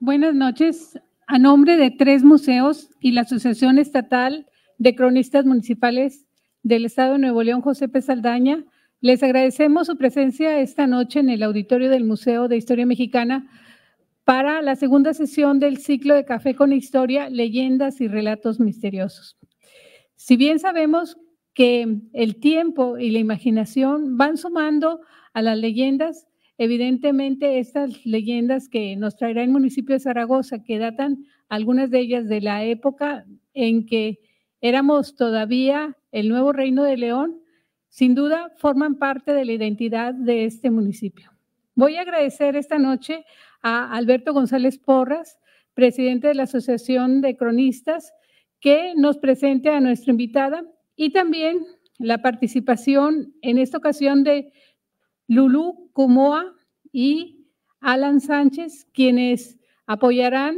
Buenas noches. A nombre de tres museos y la Asociación Estatal de Cronistas Municipales del Estado de Nuevo León, José P. Saldaña, les agradecemos su presencia esta noche en el auditorio del Museo de Historia Mexicana para la segunda sesión del ciclo de Café con Historia, Leyendas y Relatos Misteriosos. Si bien sabemos que el tiempo y la imaginación van sumando a las leyendas, Evidentemente, estas leyendas que nos traerá el municipio de Zaragoza, que datan algunas de ellas de la época en que éramos todavía el nuevo reino de León, sin duda forman parte de la identidad de este municipio. Voy a agradecer esta noche a Alberto González Porras, presidente de la Asociación de Cronistas, que nos presente a nuestra invitada y también la participación en esta ocasión de Lulu Comoa y Alan Sánchez, quienes apoyarán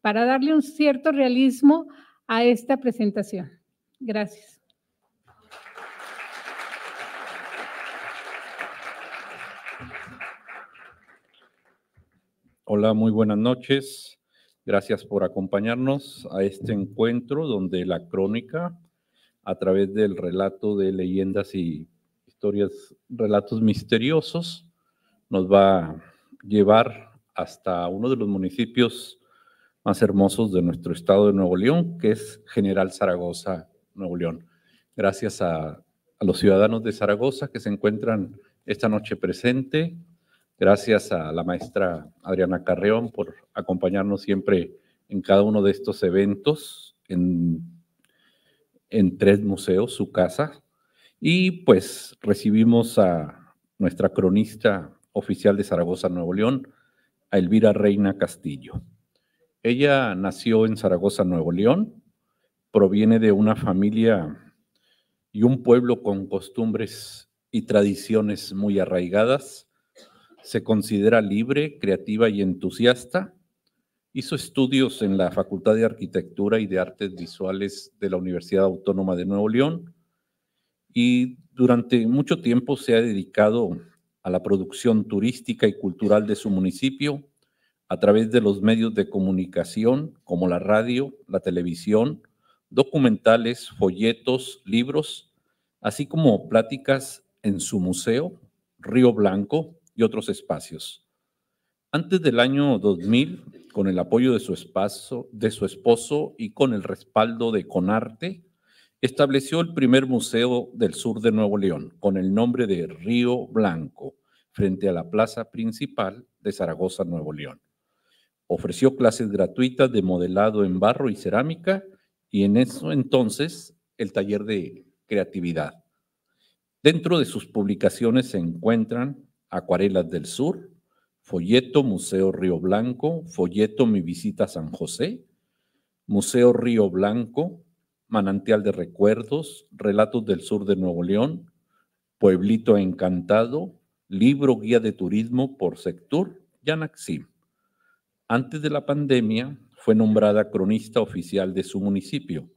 para darle un cierto realismo a esta presentación. Gracias. Hola, muy buenas noches. Gracias por acompañarnos a este encuentro donde la crónica, a través del relato de leyendas y relatos misteriosos. Nos va a llevar hasta uno de los municipios más hermosos de nuestro estado de Nuevo León, que es General Zaragoza, Nuevo León. Gracias a, los ciudadanos de Zaragoza que se encuentran esta noche presente. Gracias a la maestra Adriana Carreón por acompañarnos siempre en cada uno de estos eventos en, en tres museos, su casa, y pues recibimos a nuestra cronista oficial de Zaragoza, Nuevo León, a Elvira Reina Castillo. Ella nació en Zaragoza, Nuevo León, proviene de una familia y un pueblo con costumbres y tradiciones muy arraigadas. Se considera libre, creativa y entusiasta. Hizo estudios en la Facultad de Arquitectura y de Artes Visuales de la Universidad Autónoma de Nuevo León y durante mucho tiempo se ha dedicado a la producción turística y cultural de su municipio a través de los medios de comunicación como la radio, la televisión, documentales, folletos, libros, así como pláticas en su museo, Río Blanco y otros espacios. Antes del año 2000, con el apoyo de su, de su esposo y con el respaldo de Conarte, estableció el primer museo del sur de Nuevo León con el nombre de Río Blanco, frente a la plaza principal de Zaragoza, Nuevo León. Ofreció clases gratuitas de modelado en barro y cerámica y en eso entonces el taller de creatividad. Dentro de sus publicaciones se encuentran Acuarelas del Sur, Folleto Museo Río Blanco, Folleto Mi Visita a San José, Museo Río Blanco, Manantial de Recuerdos, Relatos del Sur de Nuevo León, Pueblito Encantado, Libro Guía de Turismo por Sector Yanaxim. Antes de la pandemia fue nombrada cronista oficial de su municipio.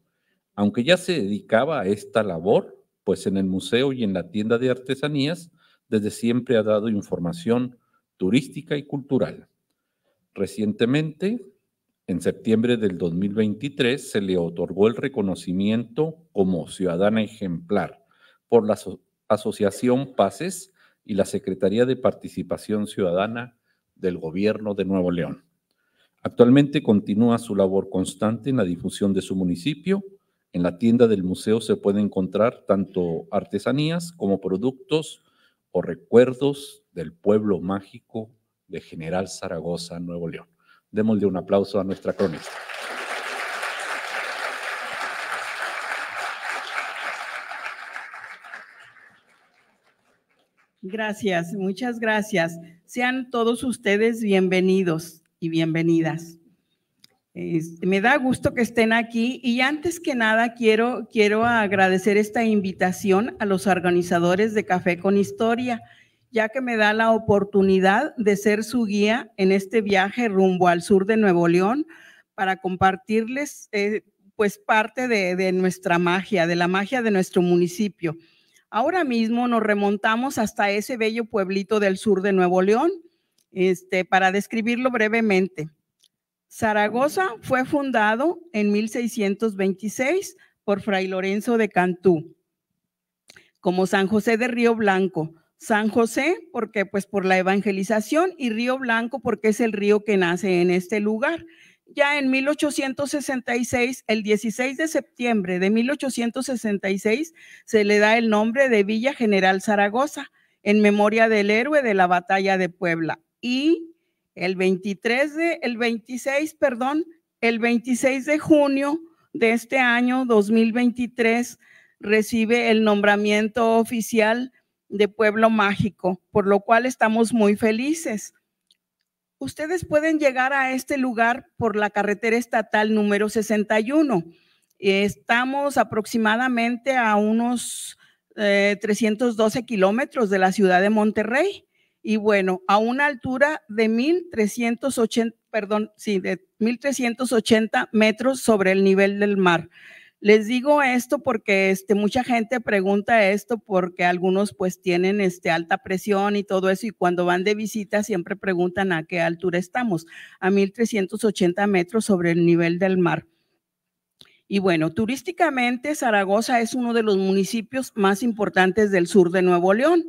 Aunque ya se dedicaba a esta labor, pues en el museo y en la tienda de artesanías desde siempre ha dado información turística y cultural. Recientemente en septiembre del 2023 se le otorgó el reconocimiento como ciudadana ejemplar por la Asociación Paces y la Secretaría de Participación Ciudadana del Gobierno de Nuevo León. Actualmente continúa su labor constante en la difusión de su municipio. En la tienda del museo se puede encontrar tanto artesanías como productos o recuerdos del pueblo mágico de General Zaragoza, Nuevo León. Démosle un aplauso a nuestra cronista. Gracias, muchas gracias. Sean todos ustedes bienvenidos y bienvenidas. Este, me da gusto que estén aquí y antes que nada quiero, quiero agradecer esta invitación a los organizadores de Café con Historia ya que me da la oportunidad de ser su guía en este viaje rumbo al sur de Nuevo León para compartirles eh, pues parte de, nuestra magia, de la magia de nuestro municipio. Ahora mismo nos remontamos hasta ese bello pueblito del sur de Nuevo León, este, para describirlo brevemente. Zaragoza fue fundado en 1626 por Fray Lorenzo de Cantú como San José de Río Blanco, San José, porque pues por la evangelización, y Río Blanco, porque es el río que nace en este lugar. Ya en 1866, el 16 de septiembre de 1866, se le da el nombre de Villa General Zaragoza, en memoria del héroe de la batalla de Puebla. Y el 23 de, el 26, perdón, el 26 de junio de este año 2023, recibe el nombramiento oficial de Pueblo Mágico, por lo cual estamos muy felices. Ustedes pueden llegar a este lugar por la carretera estatal número 61. Estamos aproximadamente a unos 312 eh, kilómetros de la ciudad de Monterrey y bueno, a una altura de de 1380 metros sobre el nivel del mar. Les digo esto porque este, mucha gente pregunta esto porque algunos pues tienen este, alta presión y todo eso y cuando van de visita siempre preguntan a qué altura estamos, a 1380 metros sobre el nivel del mar. Y bueno, turísticamente Zaragoza es uno de los municipios más importantes del sur de Nuevo León.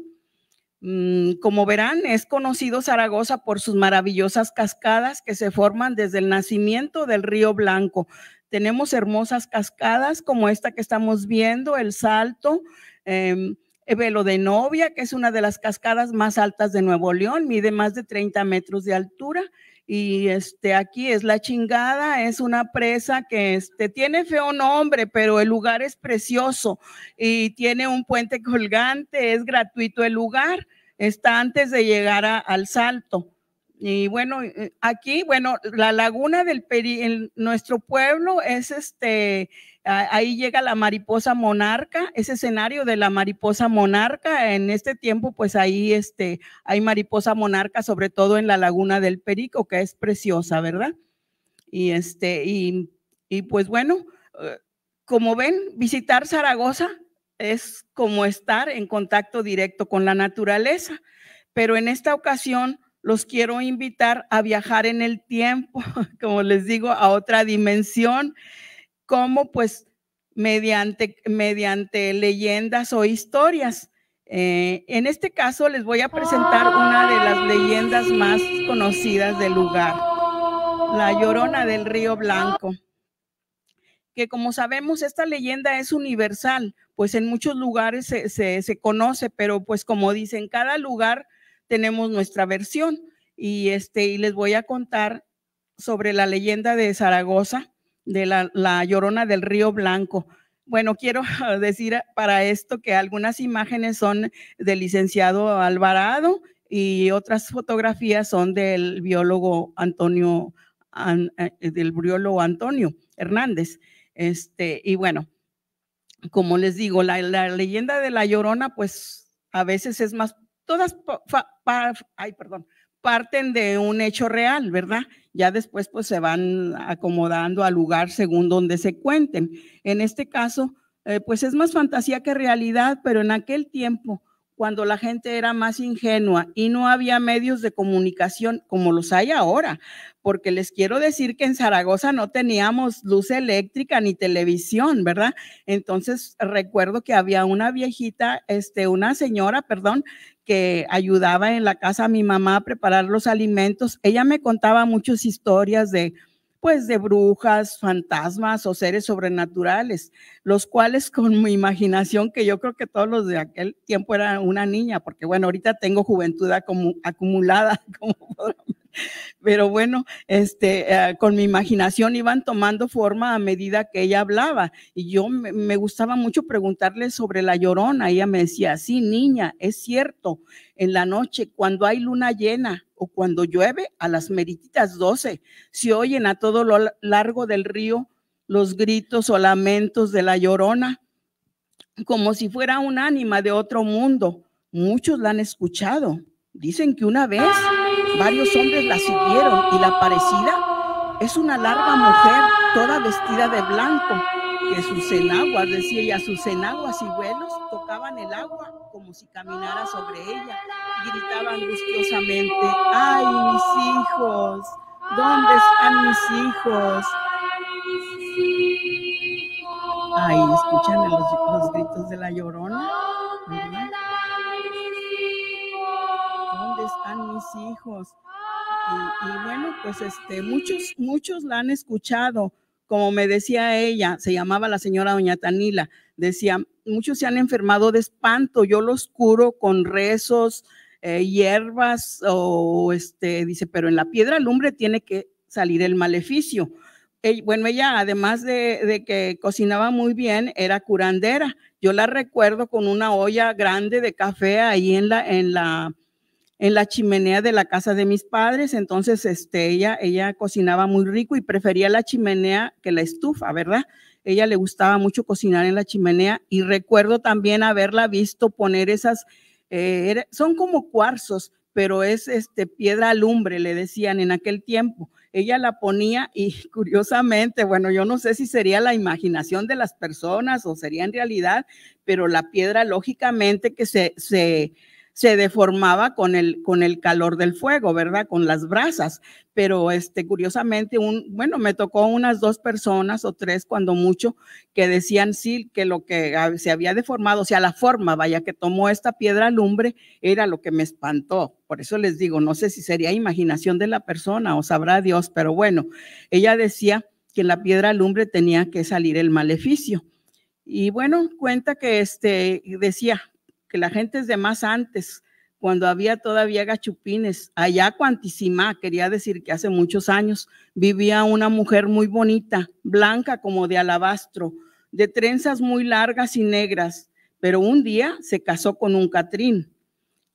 Mm, como verán, es conocido Zaragoza por sus maravillosas cascadas que se forman desde el nacimiento del río Blanco, tenemos hermosas cascadas como esta que estamos viendo, el Salto, em, eh, Velo de Novia, que es una de las cascadas más altas de Nuevo León, mide más de 30 metros de altura. Y este, aquí es la chingada, es una presa que este, tiene feo nombre, pero el lugar es precioso y tiene un puente colgante, es gratuito el lugar, está antes de llegar al salto. Y bueno, eh, aquí, bueno, la laguna del Perico, en nuestro pueblo es este, ahí llega la mariposa monarca, ese escenario de la mariposa monarca, en este tiempo pues ahí este, hay mariposa monarca, sobre todo en la laguna del Perico, que es preciosa, ¿verdad? Y este, y, y pues bueno, eh, como ven, visitar Zaragoza es como estar en contacto directo con la naturaleza, pero en esta ocasión los quiero invitar a viajar en el tiempo, como les digo, a otra dimensión, como pues mediante, mediante leyendas o historias. Eh, en este caso les voy a presentar una de las leyendas más conocidas del lugar, la Llorona del Río Blanco, que como sabemos esta leyenda es universal, pues en muchos lugares se, se conoce, pero pues como dicen, cada lugar tenemos nuestra versión y, este, y les voy a contar sobre la leyenda de Zaragoza, de la, llorona del río Blanco. Bueno, quiero decir para esto que algunas imágenes son del licenciado Alvarado y otras fotografías son del biólogo Antonio, eh, eh, del biólogo Antonio Hernández. Este, y bueno, como les digo, la leyenda de la llorona, pues a veces es más todas ay, perdón, parten de un hecho real, ¿verdad? Ya después pues se van acomodando al lugar según donde se cuenten. En este caso, eh, pues es más fantasía que realidad, pero en aquel tiempo cuando la gente era más ingenua y no había medios de comunicación como los hay ahora, porque les quiero decir que en Zaragoza no teníamos luz eléctrica ni televisión, ¿verdad? Entonces recuerdo que había una viejita, este, una señora, perdón, que ayudaba en la casa a mi mamá a preparar los alimentos. Ella me contaba muchas historias de pues de brujas, fantasmas o seres sobrenaturales, los cuales con mi imaginación, que yo creo que todos los de aquel tiempo eran una niña, porque bueno, ahorita tengo juventud acumulada, como pero bueno, este, eh, con mi imaginación iban tomando forma a medida que ella hablaba. Y yo me, gustaba mucho preguntarle sobre la llorona. Ella me decía, sí, niña, es cierto, en la noche, cuando hay luna llena, o cuando llueve a las merititas 12. Se oyen a todo lo largo del río los gritos o lamentos de la llorona, como si fuera un ánima de otro mundo. Muchos la han escuchado. Dicen que una vez Varios hombres la siguieron y la parecida es una larga mujer toda vestida de blanco, que sus enaguas, decía ella, sus enaguas y vuelos tocaban el agua como si caminara sobre ella gritaba angustiosamente, ¡ay, mis hijos! ¿Dónde están mis hijos? Ay escuchan los, gritos de la llorona. mis hijos? Y, bueno, pues este, muchos, muchos la han escuchado, como me decía ella, se llamaba la señora doña Tanila, decía, muchos se han enfermado de espanto, yo los curo con rezos, eh, hierbas, o este, dice, pero en la piedra lumbre tiene que salir el maleficio. bueno, ella además de, de que cocinaba muy bien, era curandera. Yo la recuerdo con una olla grande de café ahí en la, en la, en la chimenea de la casa de mis padres, entonces este, ella, ella cocinaba muy rico y prefería la chimenea que la estufa, ¿verdad? Ella le gustaba mucho cocinar en la chimenea y recuerdo también haberla visto poner esas, eh, son como cuarzos, pero es este, piedra alumbre le decían en aquel tiempo. Ella la ponía y curiosamente, bueno, yo no sé si sería la imaginación de las personas o sería en realidad, pero la piedra lógicamente que se, se se deformaba con el, con el calor del fuego, ¿verdad? Con las brasas. Pero este, curiosamente, un, bueno, me tocó unas dos personas o tres, cuando mucho, que decían sí, que lo que se había deformado, o sea, la forma, vaya, que tomó esta piedra lumbre, era lo que me espantó. Por eso les digo, no sé si sería imaginación de la persona o sabrá Dios, pero bueno, ella decía que en la piedra lumbre tenía que salir el maleficio. Y bueno, cuenta que este decía que la gente es de más antes, cuando había todavía gachupines. Allá cuantísima, quería decir que hace muchos años, vivía una mujer muy bonita, blanca como de alabastro, de trenzas muy largas y negras, pero un día se casó con un catrín.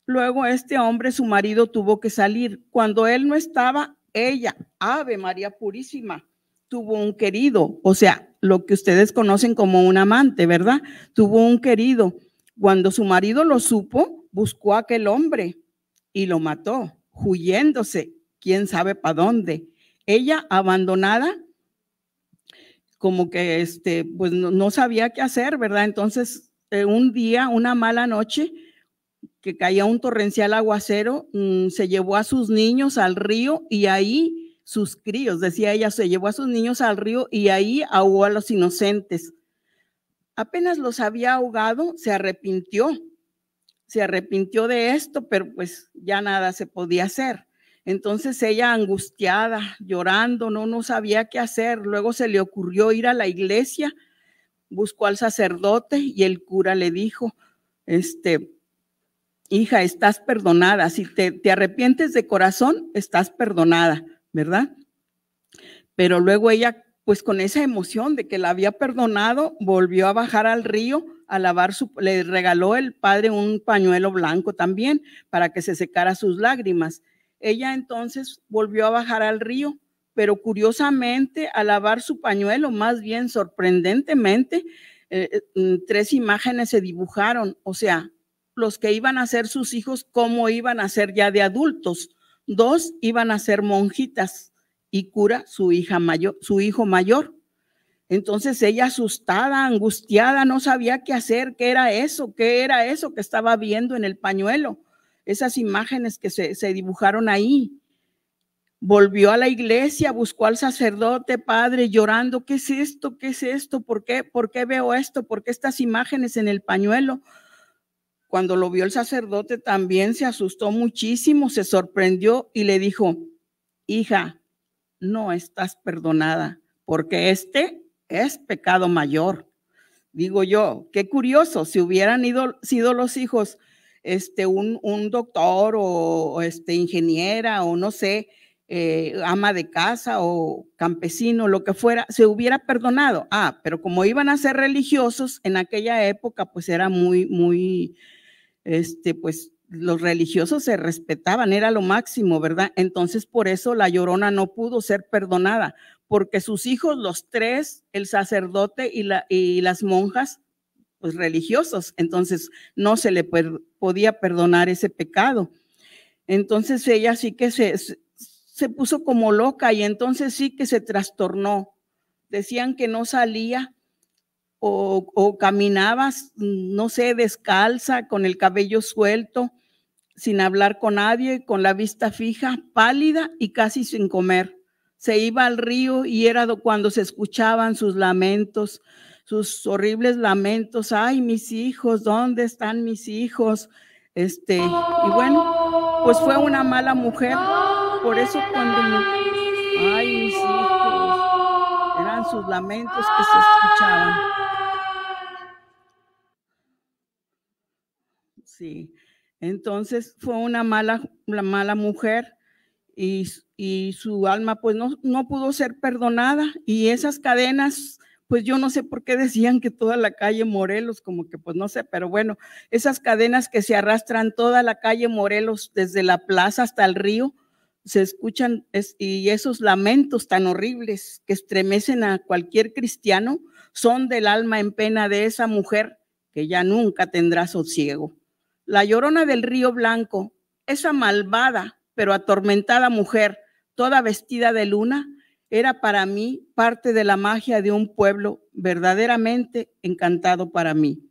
Luego este hombre, su marido, tuvo que salir. Cuando él no estaba, ella, Ave María Purísima, tuvo un querido, o sea, lo que ustedes conocen como un amante, ¿verdad? Tuvo un querido cuando su marido lo supo, buscó a aquel hombre y lo mató, huyéndose, quién sabe para dónde. Ella abandonada, como que este, pues no, sabía qué hacer, ¿verdad? Entonces, eh, un día, una mala noche, que caía un torrencial aguacero, mm, se llevó a sus niños al río y ahí sus críos, decía ella, se llevó a sus niños al río y ahí ahogó a los inocentes. Apenas los había ahogado, se arrepintió, se arrepintió de esto, pero pues ya nada se podía hacer. Entonces ella angustiada, llorando, no, no sabía qué hacer. Luego se le ocurrió ir a la iglesia, buscó al sacerdote y el cura le dijo, este, hija, estás perdonada. Si te, te arrepientes de corazón, estás perdonada, ¿verdad? Pero luego ella pues con esa emoción de que la había perdonado, volvió a bajar al río a lavar su, le regaló el padre un pañuelo blanco también para que se secara sus lágrimas. Ella entonces volvió a bajar al río, pero curiosamente a lavar su pañuelo, más bien sorprendentemente, eh, eh, mm, tres imágenes se dibujaron, o sea, los que iban a ser sus hijos, cómo iban a ser ya de adultos. Dos iban a ser monjitas y cura su, hija mayor, su hijo mayor. Entonces ella asustada, angustiada, no sabía qué hacer, qué era eso, qué era eso que estaba viendo en el pañuelo, esas imágenes que se, dibujaron ahí. Volvió a la iglesia, buscó al sacerdote, padre, llorando, ¿qué es esto? ¿Qué es esto? ¿Por qué? ¿Por qué veo esto? ¿Por qué estas imágenes en el pañuelo? Cuando lo vio el sacerdote también se asustó muchísimo, se sorprendió y le dijo, hija, no estás perdonada, porque este es pecado mayor. Digo yo, qué curioso, si hubieran ido, sido los hijos este, un, un doctor o, este, ingeniera o no sé, eh, ama de casa o campesino, lo que fuera, se hubiera perdonado. Ah, pero como iban a ser religiosos en aquella época, pues era muy, muy, este, pues los religiosos se respetaban, era lo máximo, ¿verdad? Entonces por eso la llorona no pudo ser perdonada, porque sus hijos, los tres, el sacerdote y, las monjas, pues religiosos, entonces no se le podía perdonar ese pecado. Entonces ella sí que se, se puso como loca y entonces sí que se trastornó. Decían que no salía o, caminabas, no sé, descalza, con el cabello suelto, sin hablar con nadie, con la vista fija, pálida y casi sin comer. Se iba al río y era cuando se escuchaban sus lamentos, sus horribles lamentos. Ay, mis hijos, ¿dónde están mis hijos? Este, y bueno, pues fue una mala mujer. Por eso cuando... Ay, mis hijos sus lamentos que se escuchaban. Sí, entonces fue una mala, mala mujer y, y, su alma pues no, no pudo ser perdonada y esas cadenas pues yo no sé por qué decían que toda la calle Morelos, como que pues no sé, pero bueno, esas cadenas que se arrastran toda la calle Morelos, desde la plaza hasta el río, se escuchan y esos lamentos tan horribles que estremecen a cualquier cristiano son del alma en pena de esa mujer que ya nunca tendrá sosiego. La llorona del río blanco, esa malvada pero atormentada mujer, toda vestida de luna, era para mí parte de la magia de un pueblo verdaderamente encantado para mí.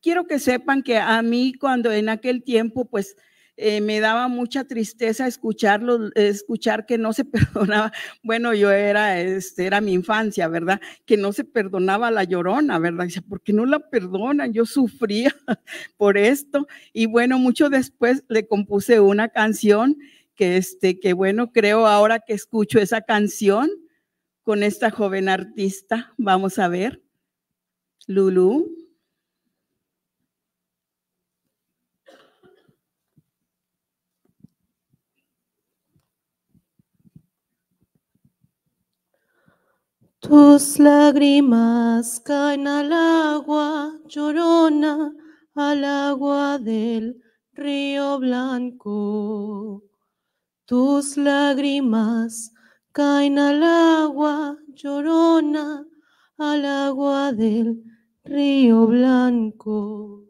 Quiero que sepan que a mí cuando en aquel tiempo pues eh, me daba mucha tristeza escucharlo, escuchar que no se perdonaba. Bueno, yo era, este, era mi infancia, ¿verdad? Que no se perdonaba la llorona, ¿verdad? Dice, ¿por qué no la perdonan? Yo sufría por esto. Y bueno, mucho después le compuse una canción que, este, que bueno, creo ahora que escucho esa canción con esta joven artista, vamos a ver. Lulu. Tus lágrimas caen al agua llorona, al agua del río blanco. Tus lágrimas caen al agua llorona, al agua del río blanco.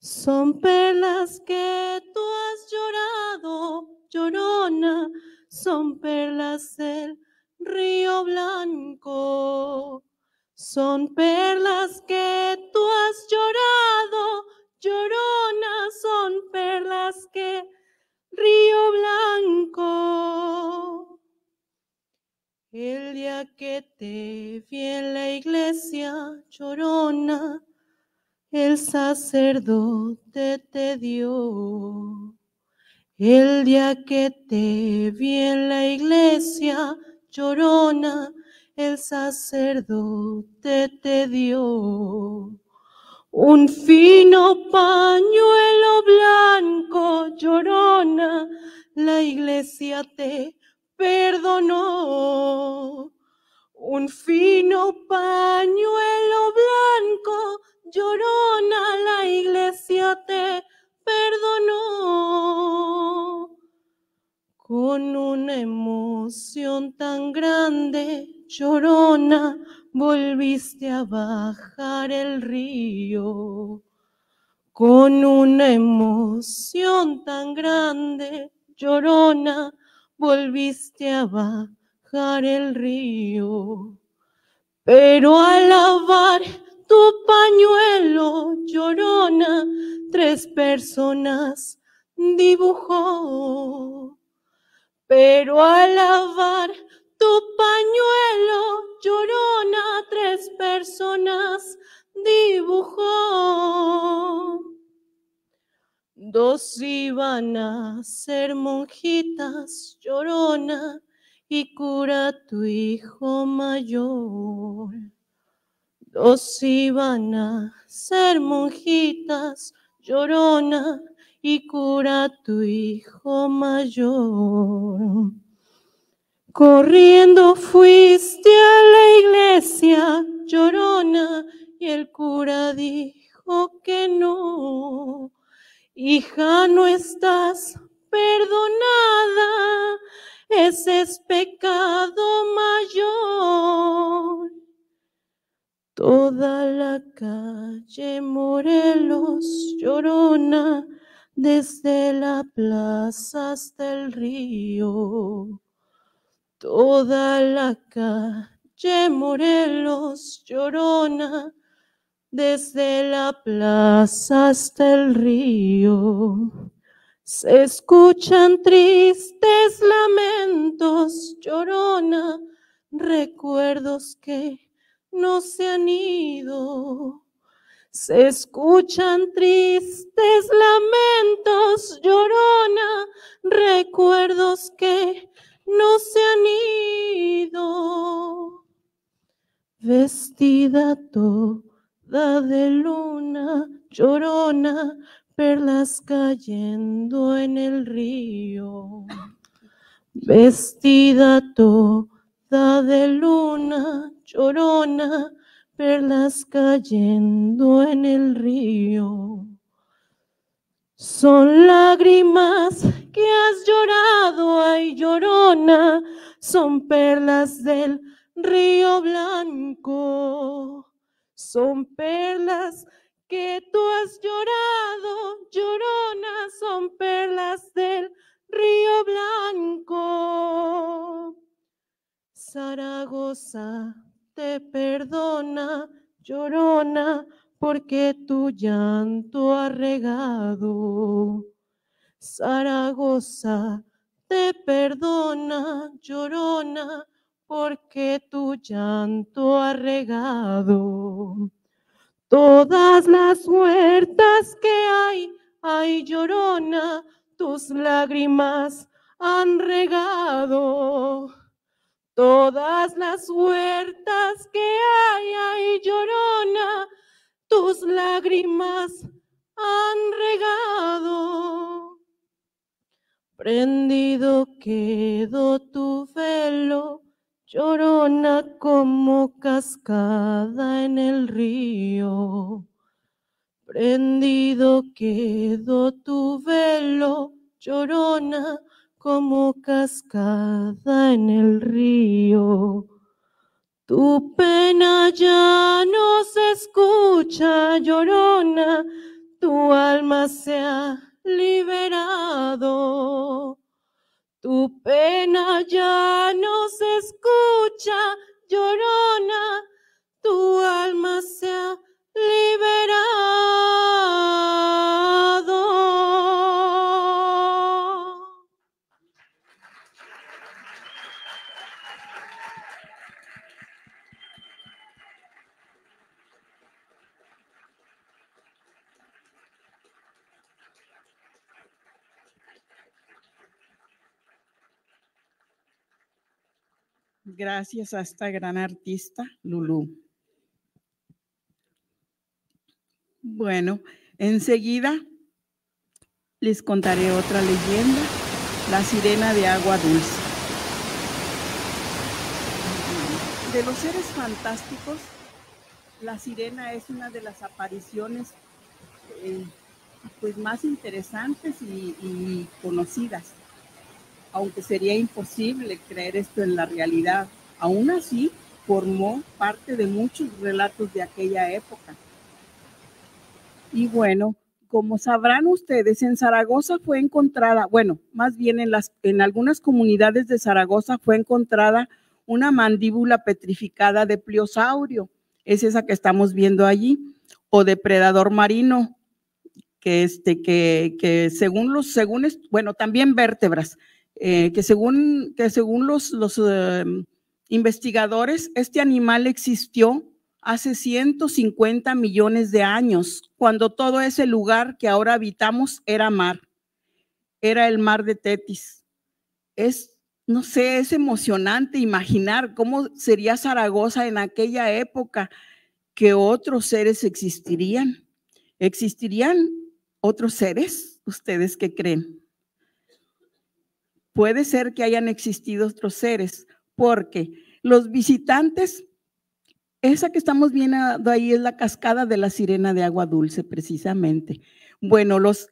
Son perlas que tú has llorado, llorona, son perlas del Río Blanco. Son perlas que tú has llorado, llorona, son perlas que Río Blanco. El día que te vi en la iglesia, llorona, el sacerdote te dio. El día que te vi en la iglesia, llorona el sacerdote te dio. Un fino pañuelo blanco, llorona, la iglesia te perdonó. Un fino pañuelo Con una emoción tan grande, llorona, volviste a bajar el río. Pero al lavar tu pañuelo, llorona, tres personas dibujó. Pero al lavar tu pañuelo, llorona, tres personas dibujó. Dos iban a ser monjitas, llorona, y cura tu hijo mayor. Dos iban a ser monjitas, llorona, y cura tu hijo mayor. Corriendo fuiste a la iglesia, llorona, y el cura dijo que no, hija, no estás perdonada, ese es pecado mayor. Toda la calle Morelos llorona, desde la plaza hasta el río. Toda la calle Morelos llorona, desde la plaza hasta el río se escuchan tristes lamentos, llorona, recuerdos que no se han ido. Se escuchan tristes lamentos, llorona, recuerdos que no se han ido. Vestida todo de luna, llorona, perlas cayendo en el río. Vestida toda de luna, llorona, perlas cayendo en el río. Son lágrimas que has llorado, ay llorona, son perlas del río blanco. Son perlas que tú has llorado, llorona, son perlas del río blanco. Zaragoza te perdona, llorona, porque tu llanto ha regado. Zaragoza te perdona, llorona, porque tu llanto ha regado todas las huertas que hay, ay llorona, tus lágrimas han regado. Todas las huertas que hay, ay llorona, tus lágrimas han regado. Prendido quedó tu velo llorona como cascada en el río. Prendido quedó tu velo, llorona como cascada en el río. Tu pena ya no se escucha, llorona, tu alma se ha liberado. Tu pena ya no se escucha, llorona, tu alma se ha liberado. gracias a esta gran artista, Lulú. Bueno, enseguida les contaré otra leyenda, la sirena de agua dulce. De los seres fantásticos, la sirena es una de las apariciones eh, pues más interesantes y conocidas aunque sería imposible creer esto en la realidad, aún así formó parte de muchos relatos de aquella época. Y bueno, como sabrán ustedes, en Zaragoza fue encontrada, bueno, más bien en, las, en algunas comunidades de Zaragoza fue encontrada una mandíbula petrificada de pliosaurio, es esa que estamos viendo allí, o depredador marino, que, este, que, que según los, según, bueno, también vértebras, eh, que según, que según los, los eh, investigadores, este animal existió hace 150 millones de años, cuando todo ese lugar que ahora habitamos era mar, era el mar de Tetis. Es, no sé, es emocionante imaginar cómo sería Zaragoza en aquella época, que otros seres existirían. ¿Existirían otros seres? ¿Ustedes qué creen? Puede ser que hayan existido otros seres, porque los visitantes, esa que estamos viendo ahí es la cascada de la sirena de agua dulce, precisamente. Bueno, los,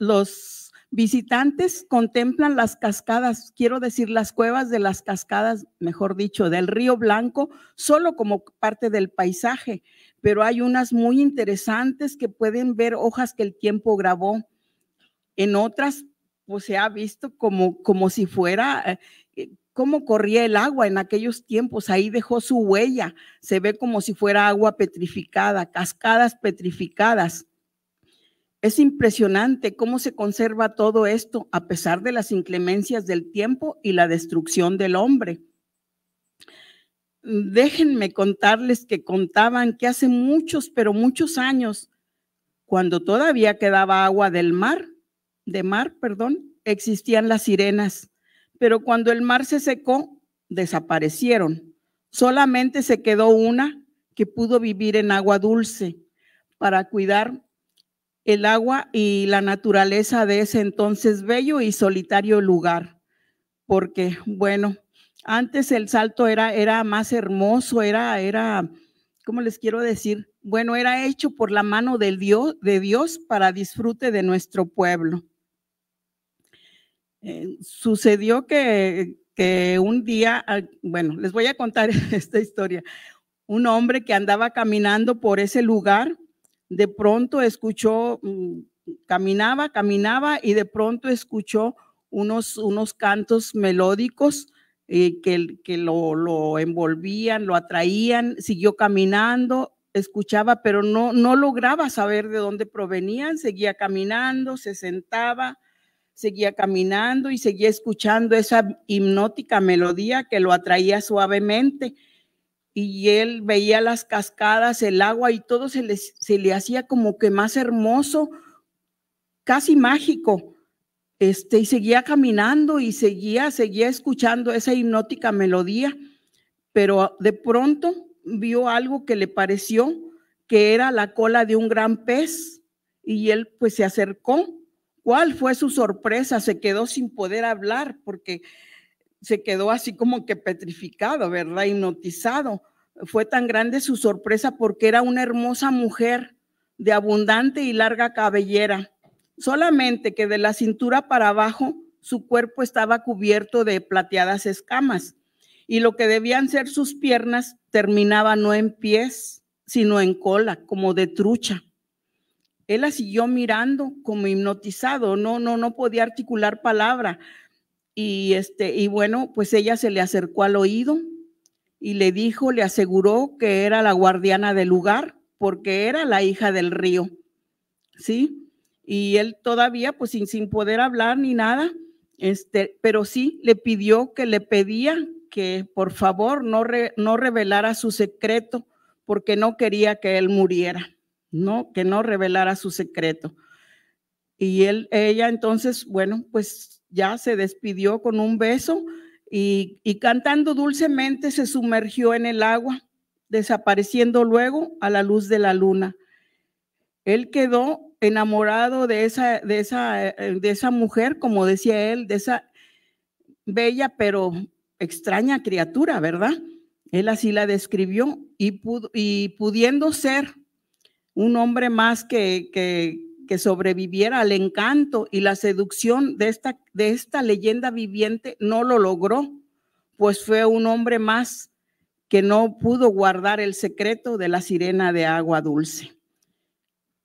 visitantes contemplan las cascadas, quiero decir las cuevas de las cascadas, mejor dicho, del río Blanco, solo como parte del paisaje, pero hay unas muy interesantes que pueden ver hojas que el tiempo grabó. En otras pues se ha visto como, como si fuera, eh, eh, cómo corría el agua en aquellos tiempos, ahí dejó su huella, se ve como si fuera agua petrificada, cascadas petrificadas. Es impresionante cómo se conserva todo esto a pesar de las inclemencias del tiempo y la destrucción del hombre. Mm, déjenme contarles que contaban que hace muchos, pero muchos años, cuando todavía quedaba agua del mar, de mar, perdón, existían las sirenas, pero cuando el mar se secó, desaparecieron. Solamente se quedó una que pudo vivir en agua dulce para cuidar el agua y la naturaleza de ese entonces bello y solitario lugar. Porque, bueno, antes el salto era, era más hermoso, era, era, ¿cómo les quiero decir? Bueno, era hecho por la mano del Dios, de Dios para disfrute de nuestro pueblo. Eh, sucedió que, un día, ah, bueno, les voy a contar esta historia. Un hombre que andaba caminando por ese lugar, de pronto escuchó, mm, caminaba, caminaba y de pronto escuchó unos, unos cantos melódicos eh, que, que lo, lo, envolvían, lo atraían, siguió caminando, escuchaba, pero no, no lograba saber de dónde provenían, seguía caminando, se sentaba, seguía caminando y seguía escuchando esa hipnótica melodía que lo atraía suavemente. Y él veía las cascadas, el agua y todo se le, se le hacía como que más hermoso, casi mágico. Este, y seguía caminando y seguía, seguía escuchando esa hipnótica melodía, pero de pronto vio algo que le pareció que era la cola de un gran pez y él pues se acercó ¿Cuál fue su sorpresa? Se quedó sin poder hablar porque se quedó así como que petrificado, ¿verdad? Hipnotizado. Fue tan grande su sorpresa porque era una hermosa mujer de abundante y larga cabellera, solamente que de la cintura para abajo su cuerpo estaba cubierto de plateadas escamas y lo que debían ser sus piernas terminaba no en pies, sino en cola, como de trucha. Él la siguió mirando como hipnotizado, no, no, no podía articular palabra. Y, este, y bueno, pues ella se le acercó al oído y le dijo, le aseguró que era la guardiana del lugar, porque era la hija del río, ¿sí? Y él todavía, pues sin, sin poder hablar ni nada, este, pero sí le pidió que le pedía que por favor no, no revelara su secreto, porque no quería que él muriera que no revelara su secreto. Y él, ella entonces, bueno, pues ya se despidió con un beso y, cantando dulcemente se sumergió en el agua, desapareciendo luego a la luz de la luna. Él quedó enamorado de esa, de esa, eh, eh, de esa mujer, como decía él, de esa bella pero extraña criatura, ¿verdad? Él así la describió y pudiendo ser un hombre más que, que, sobreviviera al encanto y la seducción de esta, de esta leyenda viviente no lo logró, pues fue un hombre más que no pudo guardar el secreto de la sirena de agua dulce.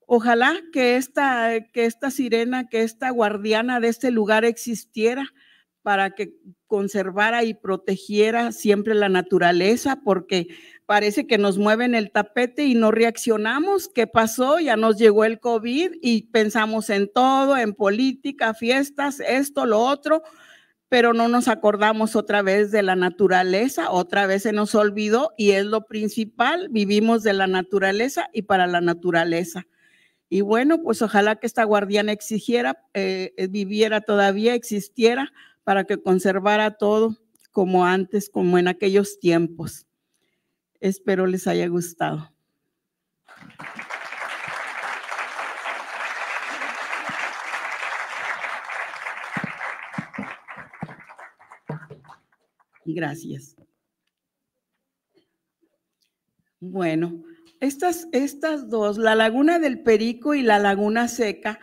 Ojalá que esta, que esta sirena, que esta guardiana de este lugar existiera para que conservara y protegiera siempre la naturaleza, porque parece que nos mueven el tapete y no reaccionamos. ¿Qué pasó? Ya nos llegó el COVID y pensamos en todo, en política, fiestas, esto, lo otro, pero no nos acordamos otra vez de la naturaleza, otra vez se nos olvidó y es lo principal, vivimos de la naturaleza y para la naturaleza. Y bueno, pues ojalá que esta guardiana exigiera, eh, eh, viviera todavía, existiera para que conservara todo como antes, como en aquellos tiempos. Espero les haya gustado. Gracias. Bueno, estas, estas dos, la laguna del Perico y la laguna seca,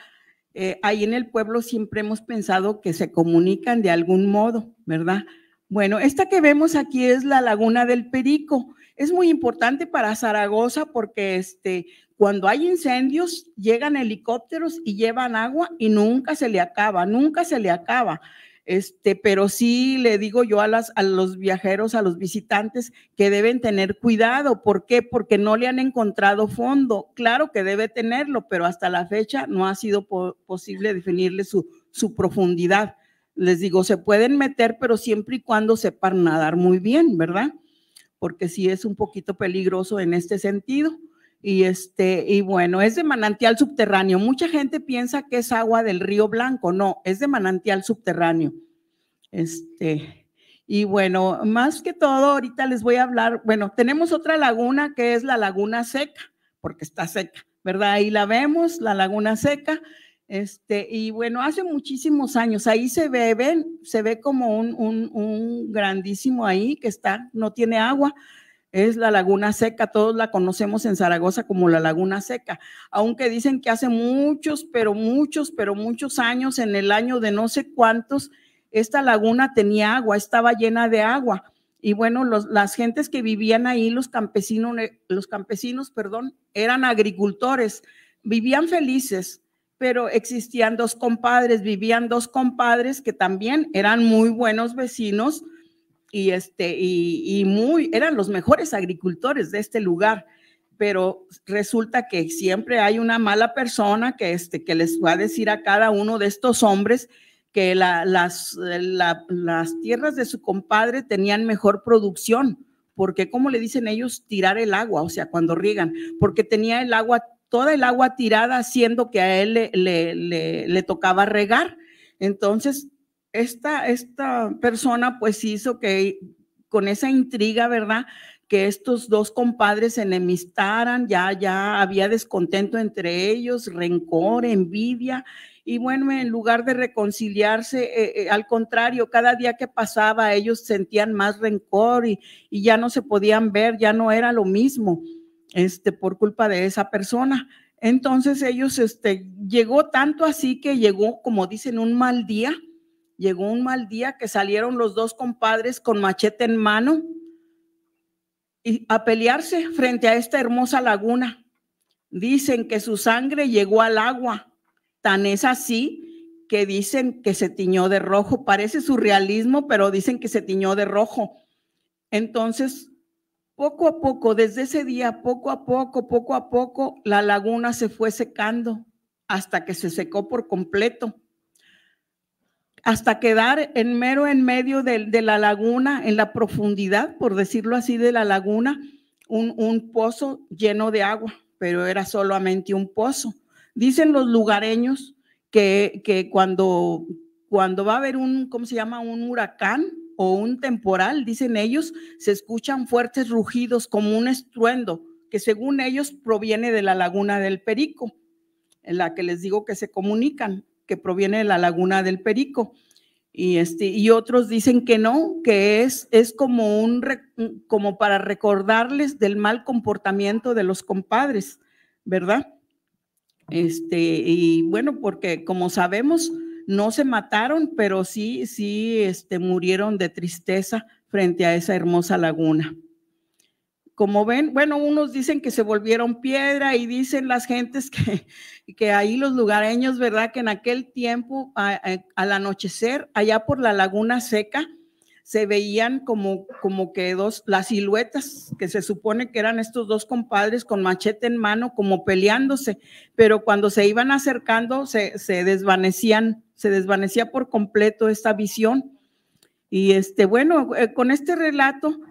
eh, ahí en el pueblo siempre hemos pensado que se comunican de algún modo, ¿verdad? Bueno, esta que vemos aquí es la laguna del Perico es muy importante para Zaragoza porque este, cuando hay incendios llegan helicópteros y llevan agua y nunca se le acaba, nunca se le acaba. Este, pero sí le digo yo a, las, a los viajeros, a los visitantes, que deben tener cuidado. ¿Por qué? Porque no le han encontrado fondo. Claro que debe tenerlo, pero hasta la fecha no ha sido posible definirle su profundidad. Les digo, se pueden meter, pero siempre y cuando sepan nadar muy bien, ¿verdad? porque sí es un poquito peligroso en este sentido. Y, este, y bueno, es de manantial subterráneo. Mucha gente piensa que es agua del río Blanco, no, es de manantial subterráneo. Este, y bueno, más que todo, ahorita les voy a hablar, bueno, tenemos otra laguna que es la laguna seca, porque está seca, ¿verdad? Ahí la vemos, la laguna seca. Este, y bueno, hace muchísimos años, ahí se ve, se ve como un, grandísimo ahí que está, no tiene agua, es la laguna seca, todos la conocemos en Zaragoza como la laguna seca, aunque dicen que hace muchos, pero muchos, pero muchos años, en el año de no sé cuántos, esta laguna tenía agua, estaba llena de agua. Y bueno, las gentes que vivían ahí, los campesinos, los campesinos, perdón, eran agricultores, vivían felices pero existían dos compadres, vivían dos compadres que también eran muy buenos vecinos y, este, y, muy, eran los mejores agricultores de este lugar pero resulta que siempre hay una mala persona que, este, que les va a decir a cada uno de estos hombres que las, las tierras de su compadre tenían mejor producción, porque como le dicen ellos, tirar el agua, o sea, cuando riegan, porque tenía el agua toda el agua tirada, haciendo que a él le, le, tocaba regar. Entonces, esta, esta persona pues hizo que con esa intriga, ¿verdad? Que estos dos compadres se enemistaran, ya, ya había descontento entre ellos, rencor, envidia, y bueno, en lugar de reconciliarse, eh, eh, al contrario, cada día que pasaba ellos sentían más rencor y ya no se podían ver, ya no era lo mismo este, por culpa de esa persona. Entonces ellos, este, llegó tanto así que llegó, como dicen, un mal día, llegó un mal día que salieron los dos compadres con machete en mano y a pelearse frente a esta hermosa laguna. Dicen que su sangre llegó al agua, tan es así que dicen que se tiñó de rojo, parece surrealismo, pero dicen que se tiñó de rojo. Entonces poco a poco, desde ese día, poco a poco, poco a poco, la laguna se fue secando hasta que se secó por completo, hasta quedar en mero en medio de, la laguna, en la profundidad, por decirlo así, de la laguna, un, pozo lleno de agua, pero era solamente un pozo. Dicen los lugareños que, cuando, cuando va a haber un, ¿cómo se llama? Un huracán, o un temporal, dicen ellos, se escuchan fuertes rugidos como un estruendo que según ellos proviene de la laguna del Perico, en la que les digo que se comunican, que proviene de la laguna del Perico. Y, este, y otros dicen que no, que es, es como, un, como para recordarles del mal comportamiento de los compadres, ¿verdad? Este, y bueno, porque como sabemos, no se mataron, pero sí, sí este, murieron de tristeza frente a esa hermosa laguna. Como ven, bueno, unos dicen que se volvieron piedra y dicen las gentes que, que ahí los lugareños, ¿verdad? Que en aquel tiempo, eh, al anochecer, allá por la laguna seca, se veían como, como que dos, las siluetas que se supone que eran estos dos compadres con machete en mano, como peleándose, pero cuando se iban acercando se, se desvanecían se desvanecía por completo esta visión. Y este, bueno, eh, con este relato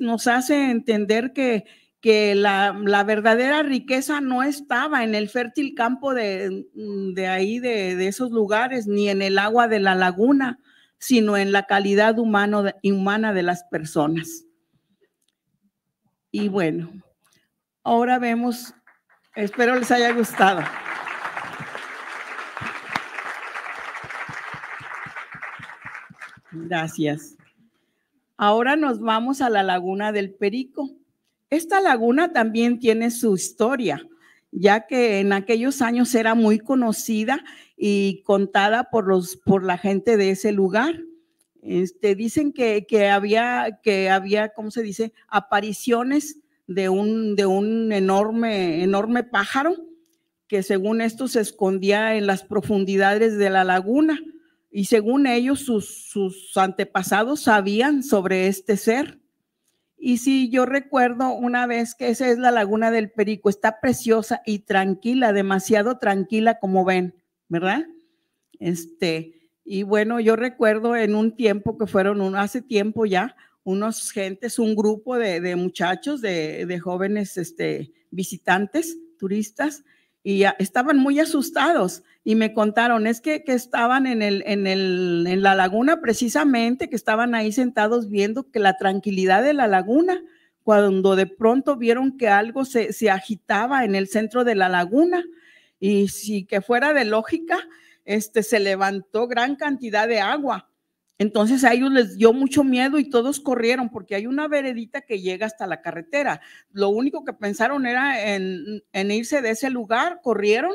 nos hace entender que, que la, la, verdadera riqueza no estaba en el fértil campo de, mm, de ahí, de, esos lugares, ni en el agua de la laguna, sino en la calidad humano, humana de las personas. Y bueno, ahora vemos, espero les haya gustado. Gracias. Ahora nos vamos a la laguna del Perico. Esta laguna también tiene su historia, ya que en aquellos años era muy conocida y contada por, los, por la gente de ese lugar. Este, dicen que, había, que había, ¿cómo se dice?, apariciones de un, de un enorme, enorme pájaro que según esto se escondía en las profundidades de la laguna y según ellos, sus, antepasados sabían sobre este ser. Y sí, yo recuerdo una vez que esa es la laguna del Perico, está preciosa y tranquila, demasiado tranquila como ven, ¿verdad? Este, y bueno, yo recuerdo en un tiempo que fueron, hace tiempo ya, unos gentes, un grupo de, muchachos, de, jóvenes este, visitantes, turistas, y estaban muy asustados y me contaron, es que, que estaban en, el, en, el, en la laguna precisamente, que estaban ahí sentados viendo que la tranquilidad de la laguna, cuando de pronto vieron que algo se, se agitaba en el centro de la laguna y si que fuera de lógica, este, se levantó gran cantidad de agua entonces a ellos les dio mucho miedo y todos corrieron porque hay una veredita que llega hasta la carretera. Lo único que pensaron era en, irse de ese lugar, corrieron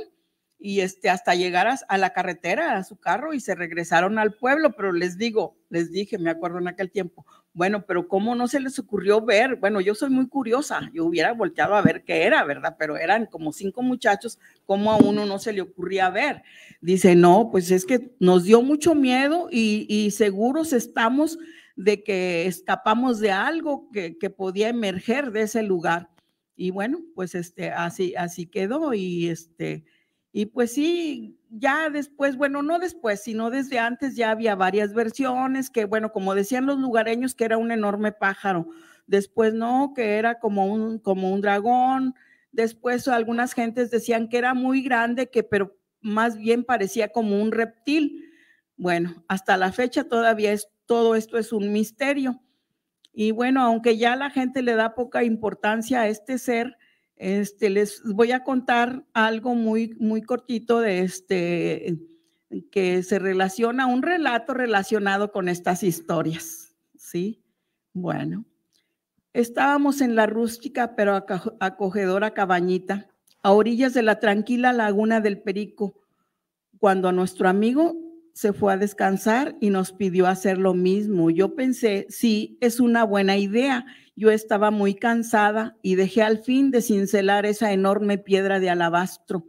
y este, hasta llegar a, la carretera, a su carro y se regresaron al pueblo. Pero les digo, les dije, me acuerdo en aquel tiempo, bueno, pero ¿cómo no se les ocurrió ver? Bueno, yo soy muy curiosa, yo hubiera volteado a ver qué era, ¿verdad? Pero eran como cinco muchachos, ¿cómo a uno no se le ocurría ver? Dice, no, pues es que nos dio mucho miedo y, seguros estamos de que escapamos de algo que, podía emerger de ese lugar. Y bueno, pues este, así, así quedó y este, y pues sí, ya después, bueno, no después, sino desde antes ya había varias versiones que, bueno, como decían los lugareños, que era un enorme pájaro. Después no, que era como un, como un dragón. Después algunas gentes decían que era muy grande, que pero más bien parecía como un reptil. Bueno, hasta la fecha todavía todo esto es un misterio. Y bueno, aunque ya la gente le da poca importancia a este ser, este, les voy a contar algo muy, muy cortito de este, que se relaciona, un relato relacionado con estas historias, ¿sí? Bueno, estábamos en la rústica pero acogedora cabañita, a orillas de la tranquila laguna del Perico, cuando nuestro amigo se fue a descansar y nos pidió hacer lo mismo. Yo pensé, sí, es una buena idea yo estaba muy cansada y dejé al fin de cincelar esa enorme piedra de alabastro.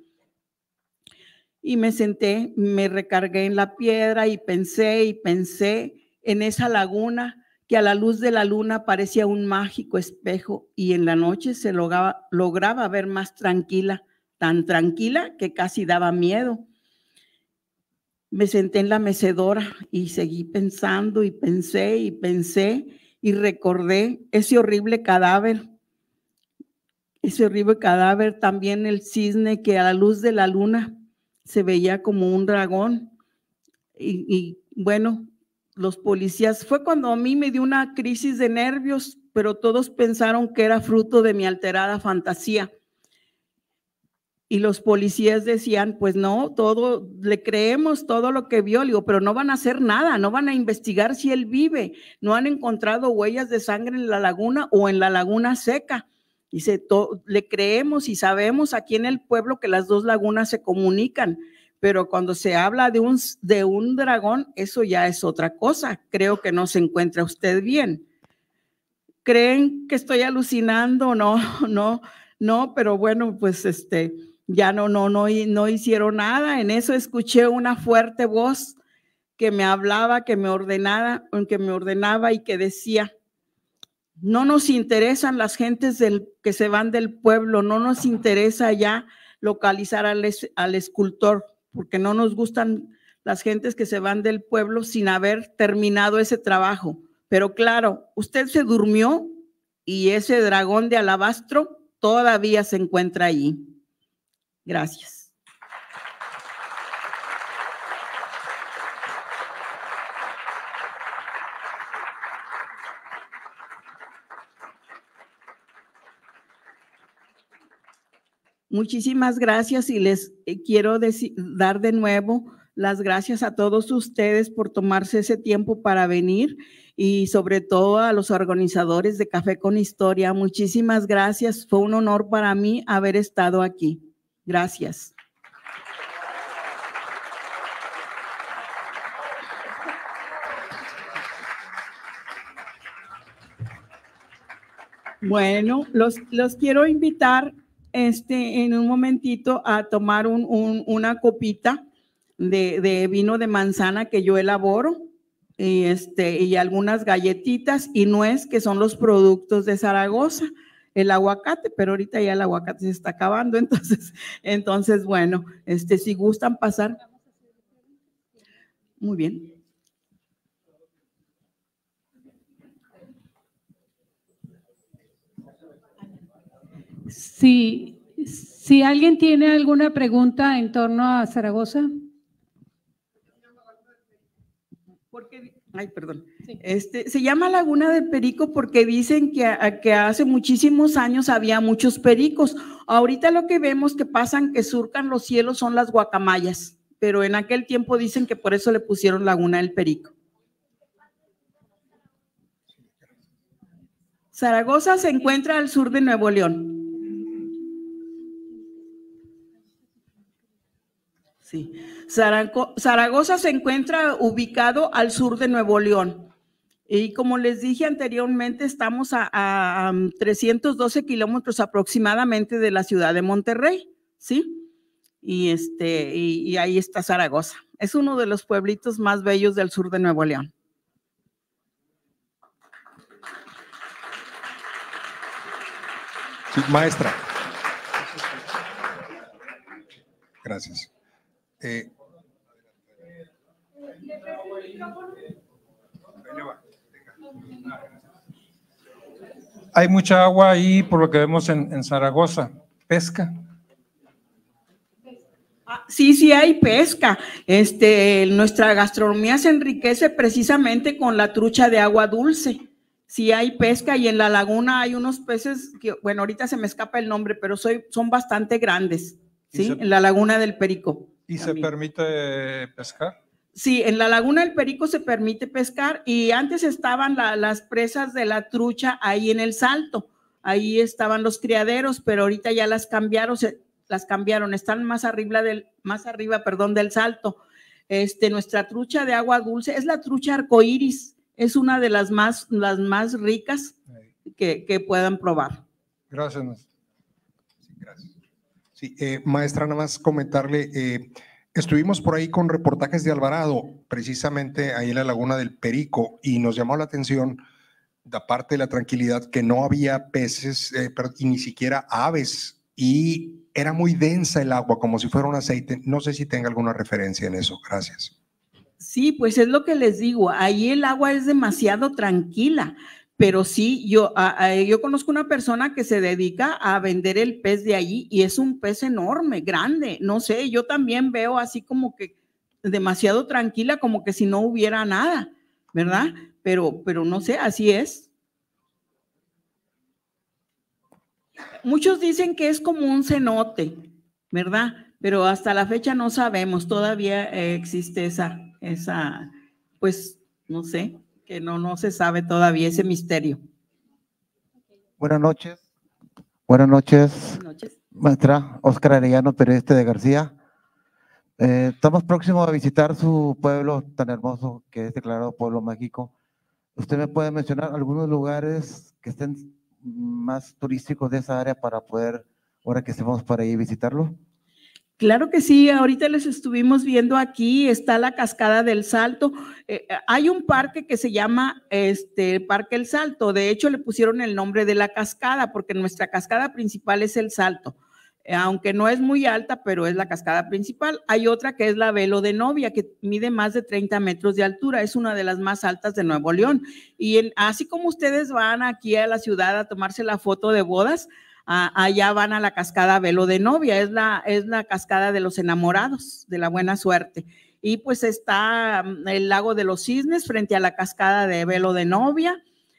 Y me senté, me recargué en la piedra y pensé y pensé en esa laguna que a la luz de la luna parecía un mágico espejo y en la noche se lograba, lograba ver más tranquila, tan tranquila que casi daba miedo. Me senté en la mecedora y seguí pensando y pensé y pensé y recordé ese horrible cadáver, ese horrible cadáver, también el cisne que a la luz de la luna se veía como un dragón. Y, bueno, los policías, fue cuando a mí me dio una crisis de nervios, pero todos pensaron que era fruto de mi alterada fantasía. Y los policías decían, pues no, todo, le creemos todo lo que vio, digo, pero no van a hacer nada, no van a investigar si él vive, no han encontrado huellas de sangre en la laguna o en la laguna seca. Dice, le creemos y sabemos aquí en el pueblo que las dos lagunas se comunican, pero cuando se habla de un, de un dragón, eso ya es otra cosa. Creo que no se encuentra usted bien. ¿Creen que estoy alucinando? No, no, no, pero bueno, pues este ya no, no, no, no hicieron nada. En eso escuché una fuerte voz que me hablaba, que me ordenaba, que me ordenaba y que decía, no nos interesan las gentes del, que se van del pueblo, no nos interesa ya localizar al, al escultor, porque no nos gustan las gentes que se van del pueblo sin haber terminado ese trabajo. Pero claro, usted se durmió y ese dragón de alabastro todavía se encuentra allí. Gracias. Muchísimas gracias y les eh, quiero dar de nuevo las gracias a todos ustedes por tomarse ese tiempo para venir y sobre todo a los organizadores de Café con Historia. Muchísimas gracias. Fue un honor para mí haber estado aquí. Gracias. Bueno, los, los quiero invitar este, en un momentito a tomar un, una copita de, de, vino de manzana que yo elaboro y, este, y algunas galletitas y nuez que son los productos de Zaragoza el aguacate, pero ahorita ya el aguacate se está acabando, entonces, entonces bueno, este, si gustan pasar. Muy bien. Si, si alguien tiene alguna pregunta en torno a Zaragoza. Porque Ay, perdón. Este, se llama Laguna del Perico porque dicen que hace muchísimos años había muchos pericos. Ahorita lo que vemos que pasan, que surcan los cielos son las guacamayas, pero en aquel tiempo dicen que por eso le pusieron Laguna del Perico. Zaragoza se encuentra al sur de Nuevo León. Sí. Zaragoza se encuentra ubicado al sur de Nuevo León. Y como les dije anteriormente, estamos a, 312 um, kilómetros aproximadamente de la ciudad de Monterrey, ¿sí? Y, este, y, ahí está Zaragoza. Es uno de los pueblitos más bellos del sur de Nuevo León. Maestra. Gracias. Eh, hay mucha agua ahí, por lo que vemos en, Zaragoza. ¿Pesca? Ah, sí, sí hay pesca. Este, nuestra gastronomía se enriquece precisamente con la trucha de agua dulce. Sí hay pesca y en la laguna hay unos peces que, bueno, ahorita se me escapa el nombre, pero son bastante grandes, ¿sí? En la laguna del Perico. ¿Y se permite pescar? Sí, en la laguna del Perico se permite pescar y antes estaban las presas de la trucha ahí en el salto, ahí estaban los criaderos, pero ahorita ya las cambiaron, las cambiaron, están más arriba del, más arriba, perdón, del salto. Este, nuestra trucha de agua dulce es la trucha arcoíris, es una de las más, las más ricas que, que puedan probar. Gracias. Sí, eh, maestra, nada más comentarle, eh, estuvimos por ahí con reportajes de Alvarado, precisamente ahí en la laguna del Perico, y nos llamó la atención, la parte de la tranquilidad, que no había peces eh, y ni siquiera aves, y era muy densa el agua, como si fuera un aceite. No sé si tenga alguna referencia en eso. Gracias. Sí, pues es lo que les digo, ahí el agua es demasiado tranquila pero sí, yo, yo conozco una persona que se dedica a vender el pez de allí y es un pez enorme, grande. No sé, yo también veo así como que demasiado tranquila, como que si no hubiera nada, ¿verdad? Pero, pero no sé, así es. Muchos dicen que es como un cenote, ¿verdad? Pero hasta la fecha no sabemos, todavía eh, existe esa, esa, pues, no sé, que no, no se sabe todavía ese misterio. Buenas noches. Buenas noches. Maestra Oscar Arellano, periodista de García. Eh, estamos próximos a visitar su pueblo tan hermoso que es declarado Pueblo Mágico. ¿Usted me puede mencionar algunos lugares que estén más turísticos de esa área para poder, ahora que estemos para ahí, visitarlo? Claro que sí, ahorita les estuvimos viendo aquí, está la cascada del Salto. Eh, eh, hay un parque que se llama este Parque El Salto, de hecho le pusieron el nombre de la cascada porque nuestra cascada principal es El Salto. Eh, aunque no es muy alta, pero es la cascada principal. Hay otra que es la Velo de Novia, que mide más de 30 metros de altura. Es una de las más altas de Nuevo León. Y así como ustedes van aquí a la ciudad a tomarse la foto de bodas, allá van a la cascada Velo de Novia, es la, es la cascada de los enamorados, de la buena suerte. Y pues está mm, el lago de los cisnes frente a la cascada de Velo de Novia,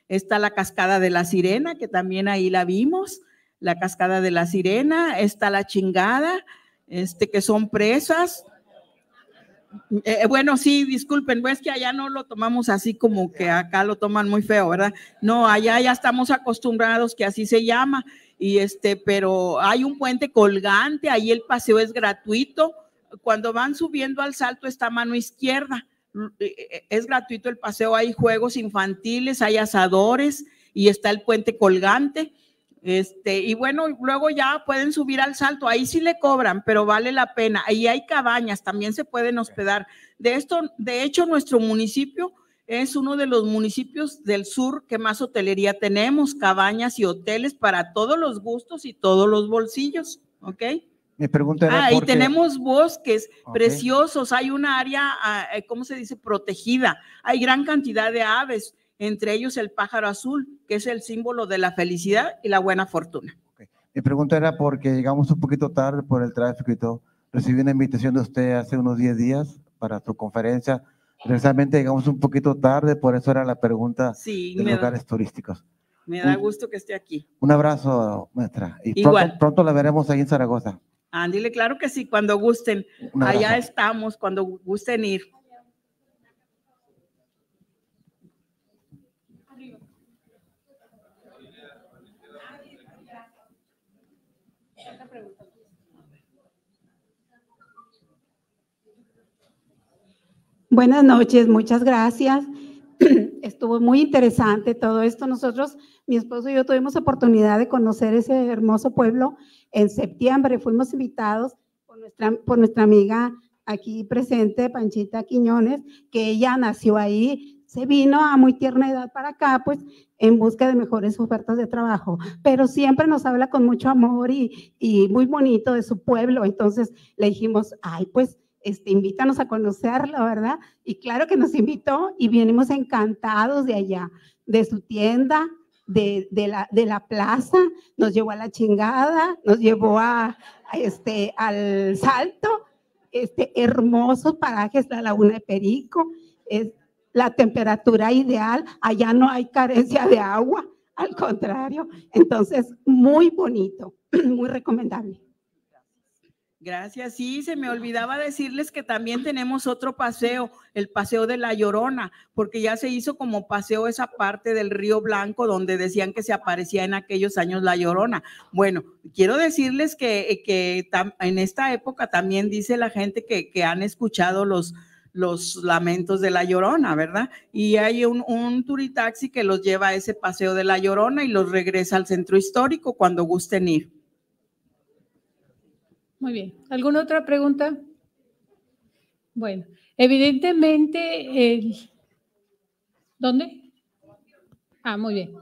está la cascada de la sirena, que también ahí la vimos, la cascada de la sirena, está la chingada, este, que son presas, eh, eh, bueno, sí, disculpen, es pues, que allá no lo tomamos así como que acá lo toman muy feo, ¿verdad? No, allá ya estamos acostumbrados que así se llama y este, pero hay un puente colgante, ahí el paseo es gratuito. Cuando van subiendo al salto está mano izquierda. Eh, eh, es gratuito el paseo, hay juegos infantiles, hay asadores y está el puente colgante. Este, y bueno, luego ya pueden subir al salto, ahí sí le cobran, pero vale la pena. Ahí hay cabañas, también se pueden hospedar. De esto, de hecho, nuestro municipio es uno de los municipios del sur que más hotelería tenemos, cabañas y hoteles para todos los gustos y todos los bolsillos, ¿ok? Me pregunta era ah, porque... y tenemos bosques preciosos, hay una área, ah, eh, ¿cómo se dice? Protegida, hay gran cantidad de aves, entre ellos el pájaro azul, que es el símbolo de la felicidad y la buena fortuna. Mi pregunta era porque llegamos un poquito tarde por el tráfico y todo. Recibí una invitación de usted hace unos 10 días para su conferencia Precisamente llegamos un poquito tarde, por eso era la pregunta sí, de lugares turísticos. Me da gusto que esté aquí. Un abrazo, maestra. Y Pronto, la veremos ahí en Zaragoza. dile, claro que sí, cuando gusten. Allá estamos, cuando gusten ir. Buenas noches, muchas gracias. Estuvo muy interesante todo esto. Nosotros, mi esposo y yo tuvimos oportunidad de conocer ese hermoso pueblo en septiembre. Fuimos invitados por nuestra, por nuestra amiga aquí presente, Panchita Quiñones, que ella nació ahí, se vino a muy tierna edad para acá, pues en busca de mejores ofertas de trabajo, pero siempre nos habla con mucho amor y, y muy bonito de su pueblo. Entonces le dijimos, ay, pues este, invítanos a conocerlo, ¿verdad? Y claro que nos invitó y vinimos encantados de allá, de su tienda, de, la, de la plaza, nos llevó a la chingada, nos llevó a, este, al salto, este, hermosos parajes, la laguna de Perico, es la temperatura ideal, allá no hay carencia de agua, al contrario, entonces muy bonito, muy recomendable. Gracias. Sí, se me olvidaba decirles que también tenemos otro paseo, el paseo de la Llorona, porque ya se hizo como paseo esa parte del Río Blanco donde decían que se aparecía en aquellos años la Llorona. Bueno, quiero decirles que, eh, en esta época también dice la gente que, han escuchado los, los lamentos de la Llorona, ¿verdad? Y hay un, un turitaxi que los lleva a ese paseo de la Llorona y los regresa al centro histórico cuando gusten ir. Muy bien. ¿Alguna otra pregunta? Bueno, evidentemente, el... ¿dónde? Ah, muy bien.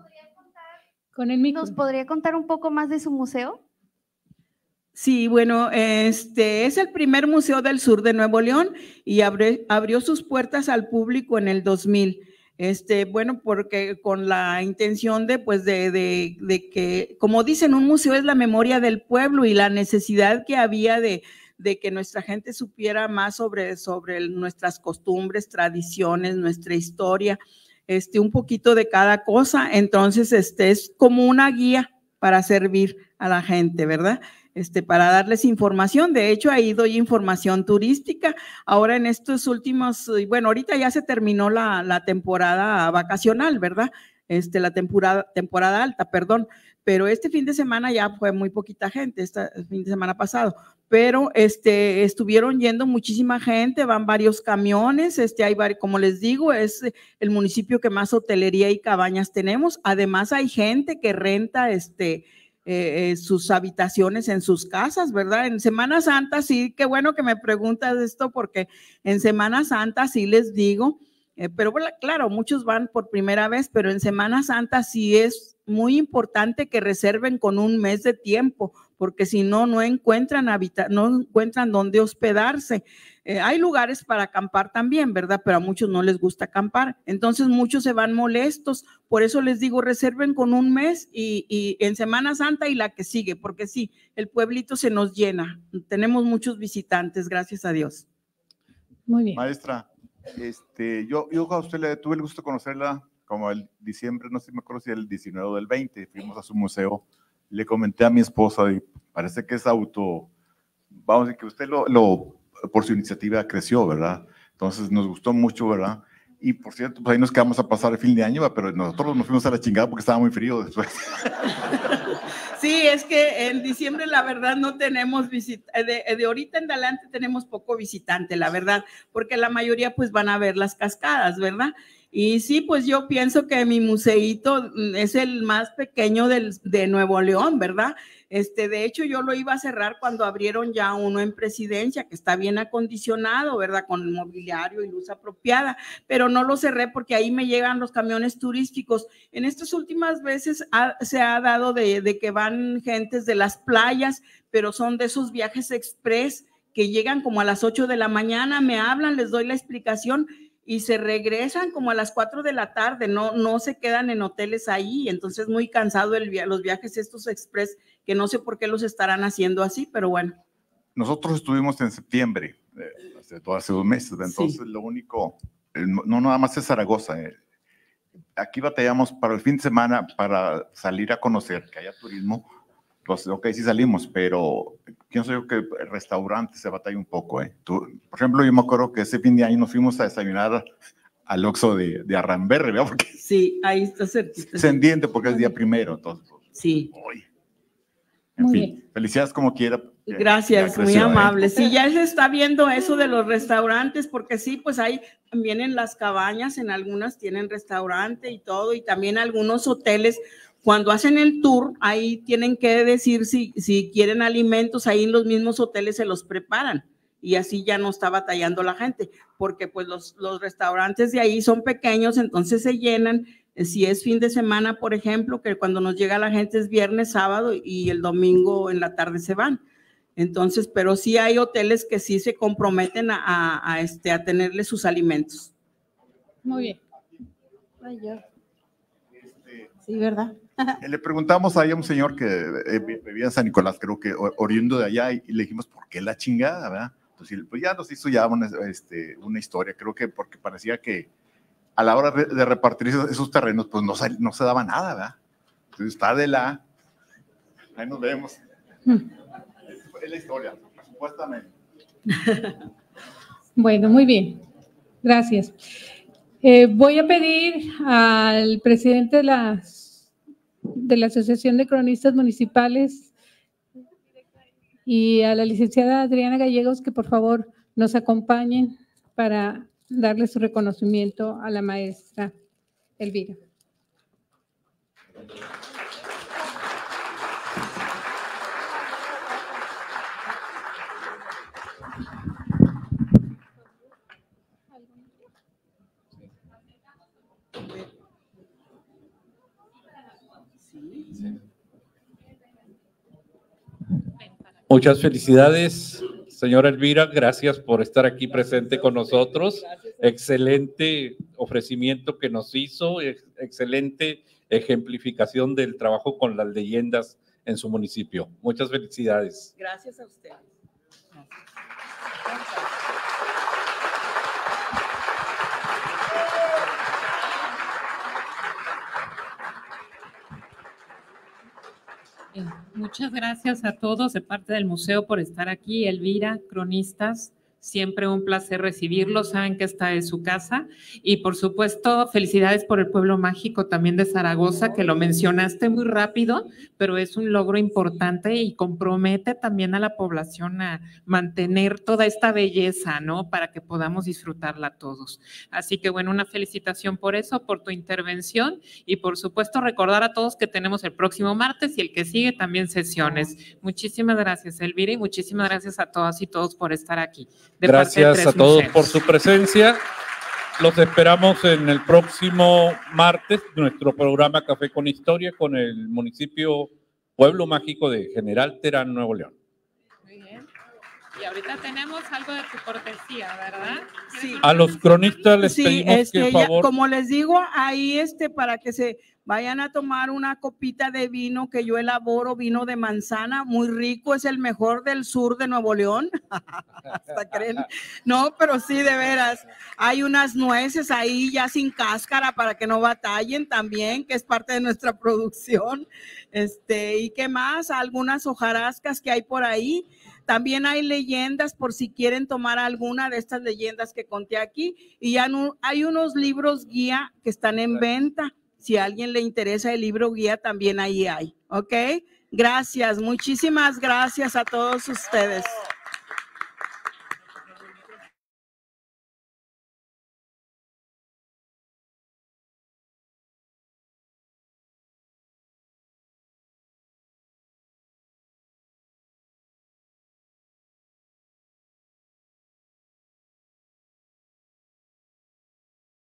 Con el ¿Nos podría contar un poco más de su museo? Sí, bueno, este es el primer museo del sur de Nuevo León y abrió sus puertas al público en el 2000. Este, bueno, porque con la intención de, pues, de, que, como dicen, un museo es la memoria del pueblo y la necesidad que había de, que nuestra gente supiera más sobre, sobre nuestras costumbres, tradiciones, nuestra historia, este, un poquito de cada cosa. Entonces, este es como una guía para servir a la gente, ¿verdad? este, para darles información. De hecho, ahí doy información turística. Ahora en estos últimos, bueno, ahorita ya se terminó la, la temporada vacacional, ¿verdad? Este, la temporada, temporada alta, perdón. Pero este fin de semana ya fue muy poquita gente, este fin de semana pasado. Pero este, estuvieron yendo muchísima gente, van varios camiones, este, hay como les digo, es el municipio que más hotelería y cabañas tenemos. Además, hay gente que renta este, eh, sus habitaciones, en sus casas, ¿verdad? En Semana Santa sí, qué bueno que me preguntas esto porque en Semana Santa sí les digo, eh, pero claro, muchos van por primera vez, pero en Semana Santa sí es muy importante que reserven con un mes de tiempo, porque si no, no encuentran, habita no encuentran dónde hospedarse. Eh, hay lugares para acampar también, ¿verdad? Pero a muchos no les gusta acampar. Entonces muchos se van molestos. Por eso les digo, reserven con un mes y, en Semana Santa y la que sigue, porque sí, el pueblito se nos llena. Tenemos muchos visitantes, gracias a Dios. Muy bien. Maestra, este, yo, yo a usted le tuve el gusto de conocerla como el diciembre, no sé si me acuerdo si el 19 o el 20, fuimos a su museo. Le comenté a mi esposa, y parece que es auto, vamos a decir que usted lo por su iniciativa creció, ¿verdad? Entonces nos gustó mucho, ¿verdad? Y por cierto, pues ahí nos quedamos a pasar el fin de año, pero nosotros nos fuimos a la chingada porque estaba muy frío después. Sí, es que en diciembre la verdad no tenemos visita, eh, de, eh, de, ahorita en adelante tenemos poco visitante, la verdad, porque la mayoría pues van a ver las cascadas, ¿verdad? Y sí, pues yo pienso que mi museíto mm, es el más pequeño de Nuevo León, ¿verdad? Este, de hecho, yo lo iba a cerrar cuando abrieron ya uno en presidencia, que está bien acondicionado, ¿verdad? Con el mobiliario y luz apropiada, pero no lo cerré porque ahí me llegan los camiones turísticos. En estas últimas veces se ha dado de, de que van gentes de las playas, pero son de esos viajes express que llegan como a las 8 de la mañana, me hablan, les doy la explicación y se regresan como a las 4 de la tarde, no, no se quedan en hoteles ahí, entonces muy cansado el los viajes estos express, que no sé por qué los estarán haciendo así, pero bueno. Nosotros estuvimos en septiembre, eh, hace, dos meses, entonces lo único, eh, no nada más es Zaragoza, eh. aquí batallamos para el fin de semana, para salir a conocer, que haya turismo, pues ok, sí salimos, pero yo yo que el restaurante se batalla un poco. ¿eh? Tú, por ejemplo, yo me acuerdo que ese fin de año nos fuimos a desayunar al oxo de, de Arramberre, ¿verdad? sí, ahí está cerquita. porque es día primero, entonces. Pues, sí. felicidades como quiera. Gracias, muy ¿eh? amable. Sí, ya se está viendo eso de los restaurantes, porque sí, pues hay también en las cabañas, en algunas tienen restaurante y todo, y también algunos hoteles cuando hacen el tour, ahí tienen que decir si, si quieren alimentos, ahí en los mismos hoteles se los preparan y así ya no está batallando la gente, porque pues los, restaurantes de ahí son pequeños, entonces se llenan. Eh, si es fin de semana, por ejemplo, que cuando nos llega la gente es viernes, sábado y el domingo en la tarde se van. Entonces, pero sí hay hoteles que sí se comprometen a, este, a tenerle sus alimentos. Muy bien. Ay, Sí, ¿verdad? Eh, le preguntamos ahí a un señor que eh, vivía en San Nicolás, creo que oriundo de allá, y le dijimos, ¿por qué la chingada, verdad? Entonces, pues ya nos hizo ya este, una, historia, creo que porque parecía que a la hora de repartir esos, terrenos, pues no, no se daba nada, ¿verdad? Entonces, está de la... Ahí nos vemos. es la historia, supuestamente. bueno, muy bien. Gracias. Eh, voy a pedir al presidente de las de la Asociación de Cronistas Municipales y a la licenciada Adriana Gallegos que por favor nos acompañen para darle su reconocimiento a la maestra Elvira. Muchas felicidades, señora Elvira. Gracias por estar aquí presente con nosotros. Excelente ofrecimiento que nos hizo, excelente ejemplificación del trabajo con las leyendas en su municipio. Muchas felicidades. Gracias a usted. Muchas gracias a todos de parte del museo por estar aquí, Elvira, cronistas, Siempre un placer recibirlo, Saben que está en su casa. Y por supuesto, felicidades por el pueblo mágico también de Zaragoza, que lo mencionaste muy rápido, pero es un logro importante y compromete también a la población a mantener toda esta belleza, ¿no? Para que podamos disfrutarla todos. Así que bueno, una felicitación por eso, por tu intervención y por supuesto recordar a todos que tenemos el próximo martes y el que sigue también sesiones. Muchísimas gracias, Elvira, y muchísimas gracias a todas y todos por estar aquí. Gracias a todos por su presencia. Los esperamos en el próximo martes, nuestro programa Café con Historia con el municipio Pueblo Mágico de General Terán, Nuevo León. Muy bien. Y ahorita tenemos algo de tu cortesía, ¿verdad? Sí. A los cronistas les pedimos que, como les digo, ahí este, para que se Vayan a tomar una copita de vino que yo elaboro, vino de manzana, muy rico, es el mejor del sur de Nuevo León. No, pero sí, de veras. Hay unas nueces ahí ya sin cáscara para que no batallen también, que es parte de nuestra producción. Este, ¿y qué más? Algunas hojarascas que hay por ahí. También hay leyendas por si quieren tomar alguna de estas leyendas que conté aquí. Y ya hay unos libros guía que están en venta si a alguien le interesa el libro guía, también ahí hay. ¿Ok? Gracias, muchísimas gracias a todos ustedes.